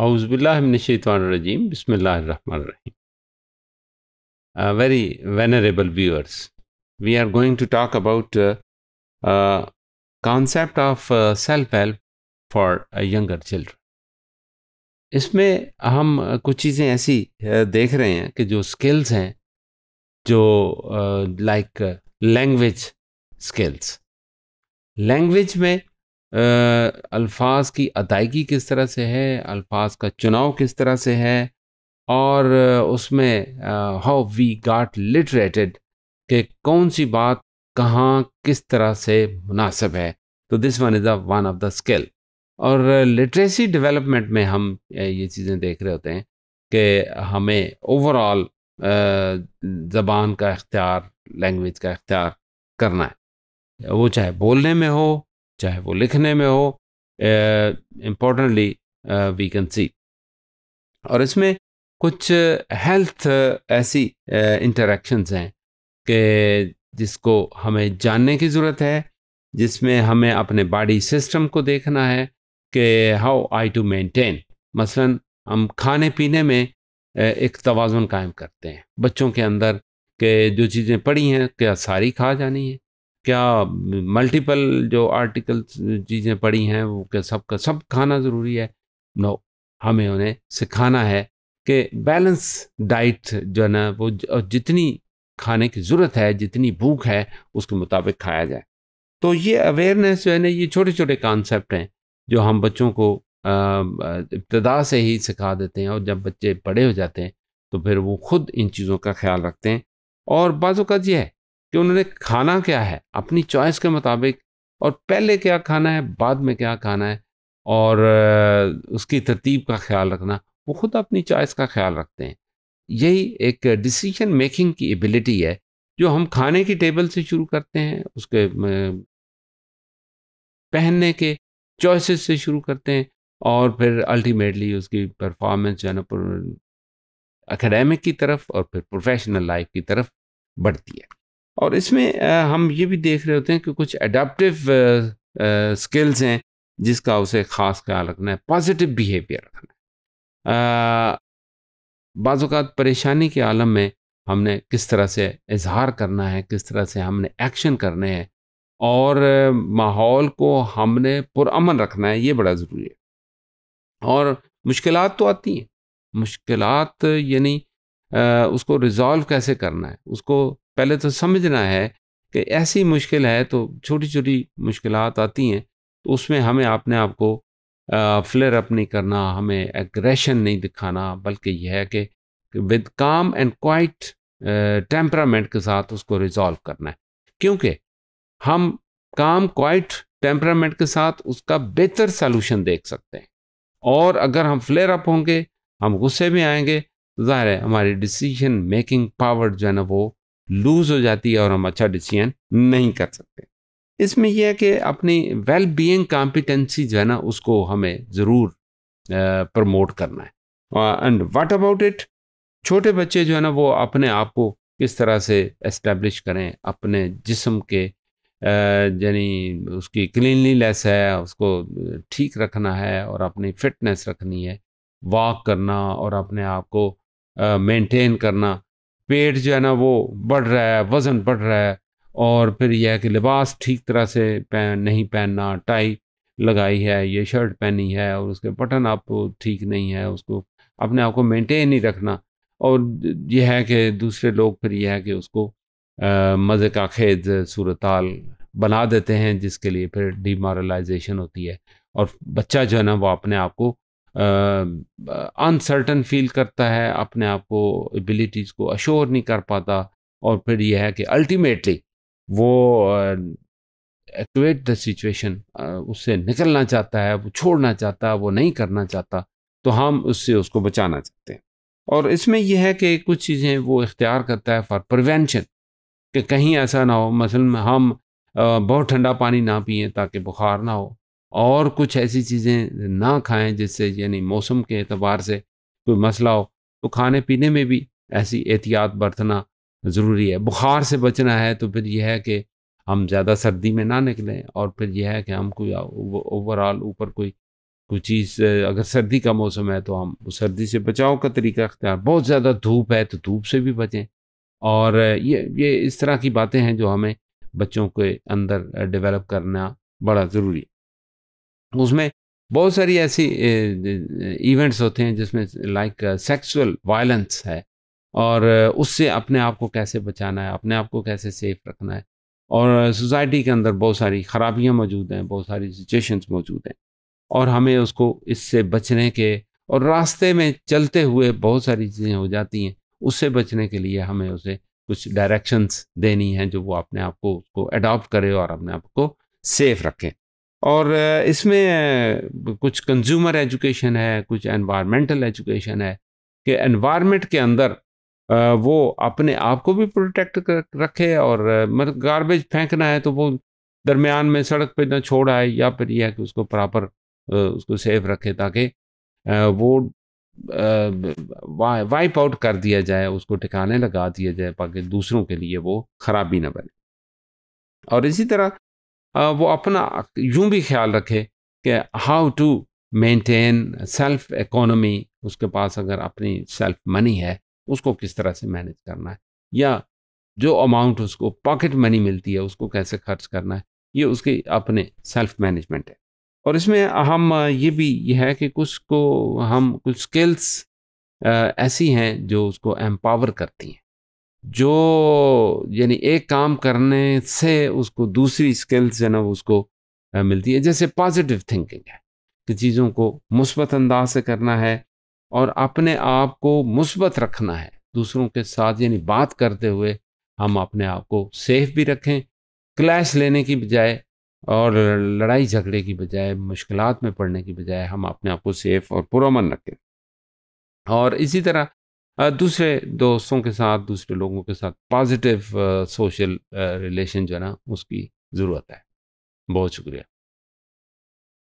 हाउसबिल्लाशीम बिस्मिल्लाम very venerable viewers we are going to talk about concept of self help for younger children इसमें हम uh, कुछ चीज़ें ऐसी uh, देख रहे हैं कि जो स्किल्स हैं जो लाइक लैंग्वेज स्किल्स लैंग्वेज में अल्फाज की अदायगी किस तरह से है अल्फाज का चुनाव किस तरह से है और उसमें हाउ वी गाट लिटरेटेड कि कौन सी बात कहाँ किस तरह से मुनासिब है तो this one is the one of the skill और लिटरेसी डेवलपमेंट में हम ये चीज़ें देख रहे होते हैं कि हमें ओवरऑल ज़बान का इख्तियार लैंग्वेज का इख्तियार करना है वो चाहे बोलने में हो चाहे वो लिखने में हो इम्पोर्टेंटली वी कैन सी और इसमें कुछ हेल्थ ऐसी इंटरेक्शंस हैं कि जिसको हमें जानने की ज़रूरत है जिसमें हमें अपने बॉडी सिस्टम को देखना है कि हाउ आई टू मेंटेन मसलन हम खाने पीने में एक तोज़ुन कायम करते हैं बच्चों के अंदर के जो चीज़ें पड़ी हैं क्या सारी खा जानी है क्या मल्टीपल जो आर्टिकल चीज़ें पड़ी हैं वो क्या सबका सब खाना ज़रूरी है नो हमें उन्हें सिखाना है कि बैलेंस डाइट जो है ना वो जितनी खाने की ज़रूरत है जितनी भूख है उसके मुताबिक खाया जाए तो ये अवेयरनेस जो है ना ये छोटे छोटे कॉन्सेप्ट हैं जो हम बच्चों को इब्तदा से ही सिखा देते हैं और जब बच्चे बड़े हो जाते हैं तो फिर वो खुद इन चीज़ों का ख्याल रखते हैं और बाज़ यह है कि उन्होंने खाना क्या है अपनी चॉइस के मुताबिक और पहले क्या खाना है बाद में क्या खाना है और उसकी तरतीब का ख्याल रखना वो खुद अपनी चॉइस का ख्याल रखते हैं यही एक डिसीजन मेकिंग की एबिलिटी है जो हम खाने की टेबल से शुरू करते हैं उसके पहनने के चॉइसेस से शुरू करते हैं और फिर अल्टीमेटली उसकी परफॉर्मेंस जो है ना एकेडमिक की तरफ और फिर प्रोफेशनल लाइफ की तरफ बढ़ती है और इसमें हम ये भी देख रहे होते हैं कि कुछ अडाप्टिव स्किल्स हैं जिसका उसे ख़ास ख्याल रखना है पॉजिटिव बिहेवियर रखना है बाज़ात परेशानी के आलम में हमने किस तरह से इजहार करना है किस तरह से हमने एक्शन करने हैं और माहौल को हमने पुरअमन रखना है ये बड़ा ज़रूरी है और मुश्किल तो आती हैं मुश्किल यानी उसको रिज़ॉल्व कैसे करना है उसको पहले तो समझना है कि ऐसी मुश्किल है तो छोटी छोटी मुश्किल आती हैं तो उसमें हमें अपने आप को फ्लेयर अप नहीं करना हमें एग्रेशन नहीं दिखाना बल्कि यह है कि विद काम एंड क्वाइट टेम्परामेंट के साथ उसको रिजॉल्व करना है क्योंकि हम काम क्वाइट टेम्परामेंट के साथ उसका बेहतर सोलूशन देख सकते हैं और अगर हम फ्लेयर अप होंगे हम गुस्से में आएंगे तो ज़ाहिर है हमारी डिसीजन मेकिंग पावर जो है ना वो लूज हो जाती है और हम अच्छा डिसीजन नहीं कर सकते इसमें यह है कि अपनी वेल बीइंग कॉम्पिटेंसी जो है ना उसको हमें ज़रूर प्रमोट करना है एंड व्हाट अबाउट इट छोटे बच्चे जो है ना वो अपने आप को किस तरह से इस्टेब्लिश करें अपने जिसम के यानी उसकी क्लिनलीनेस है उसको ठीक रखना है और अपनी फिटनेस रखनी है वॉक करना और अपने आप को मेंटेन करना पेट जो है ना वो बढ़ रहा है वज़न बढ़ रहा है और फिर यह है कि लिबास ठीक तरह से पहन नहीं पहनना टाई लगाई है ये शर्ट पहनी है और उसके बटन आप ठीक नहीं है उसको अपने आप को मेंटेन नहीं रखना और यह है कि दूसरे लोग फिर यह है कि उसको मज़े का खेद सूरत बना देते हैं जिसके लिए फिर डीमोरलाइजेशन होती है और बच्चा जो है ना वो अपने आप को अनसर्टन फील करता है अपने आप को एबिलिटीज़ को अशोर नहीं कर पाता और फिर यह है कि अल्टीमेटली वो एक्टिवेट द सिचुएशन उससे निकलना चाहता है वो छोड़ना चाहता है वो नहीं करना चाहता तो हम उससे उसको बचाना चाहते हैं और इसमें यह है कि कुछ चीज़ें वो इख्तियार करता है फॉर प्रिवेंशन कि कहीं ऐसा ना हो मसल हम बहुत ठंडा पानी ना पिए ताकि बुखार ना हो और कुछ ऐसी चीज़ें ना खाएं जिससे यानी मौसम के एतबार से कोई मसला हो तो खाने पीने में भी ऐसी एहतियात बरतना ज़रूरी है बुखार से बचना है तो फिर यह है कि हम ज़्यादा सर्दी में ना निकलें और फिर यह है कि हम कोई ओवरऑल ऊपर कोई कोई चीज़ अगर सर्दी का मौसम है तो हम उस सर्दी से बचाव का तरीका अख्तियार बहुत ज़्यादा धूप है तो धूप से भी बचें और ये ये इस तरह की बातें हैं जो हमें बच्चों के अंदर डेवलप करना बड़ा ज़रूरी है उसमें बहुत सारी ऐसी इवेंट्स होते हैं जिसमें लाइक सेक्सुअल वायलेंस है और उससे अपने आप को कैसे बचाना है अपने आप को कैसे सेफ रखना है और सोसाइटी के अंदर बहुत सारी ख़राबियाँ मौजूद हैं बहुत सारी सिचुएशंस मौजूद हैं और हमें उसको इससे बचने के और रास्ते में चलते हुए बहुत सारी चीज़ें हो जाती हैं उससे बचने के लिए हमें उसे कुछ डायरेक्शंस देनी हैं जो वो अपने आप को उसको अडॉप्ट करे और अपने आप को सेफ रखें और इसमें कुछ कंज्यूमर एजुकेशन है कुछ एनवायरमेंटल एजुकेशन है कि एनवायरमेंट के अंदर वो अपने आप को भी प्रोटेक्ट रखे और मतलब गारबेज फेंकना है तो वो दरमियान में सड़क पे ना छोड़ आए या फिर यह है कि उसको प्रॉपर उसको सेफ रखे ताकि वो वाइप आउट कर दिया जाए उसको ठिकाने लगा दिया जाए ताकि दूसरों के लिए वो खराबी ना बने और इसी तरह वो अपना यूं भी ख्याल रखे कि how to maintain self economy उसके पास अगर अपनी सेल्फ मनी है उसको किस तरह से मैनेज करना है या जो अमाउंट उसको पॉकेट मनी मिलती है उसको कैसे खर्च करना है ये उसके अपने सेल्फ मैनेजमेंट है और इसमें हम ये भी ये है कि कुछ को हम कुछ स्किल्स ऐसी हैं जो उसको एम्पावर करती हैं जो यानी एक काम करने से उसको दूसरी स्किल्स जो ना उसको मिलती है जैसे पॉजिटिव थिंकिंग है कि चीज़ों को मुस्बत अंदाज से करना है और अपने आप को मुस्बत रखना है दूसरों के साथ यानी बात करते हुए हम अपने आप को सेफ भी रखें क्लैश लेने की बजाय और लड़ाई झगड़े की बजाय मुश्किल में पड़ने की बजाय हम अपने आप को सेफ और पुरमन रखें और इसी तरह दूसरे दोस्तों के साथ दूसरे लोगों के साथ पॉजिटिव सोशल रिलेशन जो है ना उसकी ज़रूरत है बहुत शुक्रिया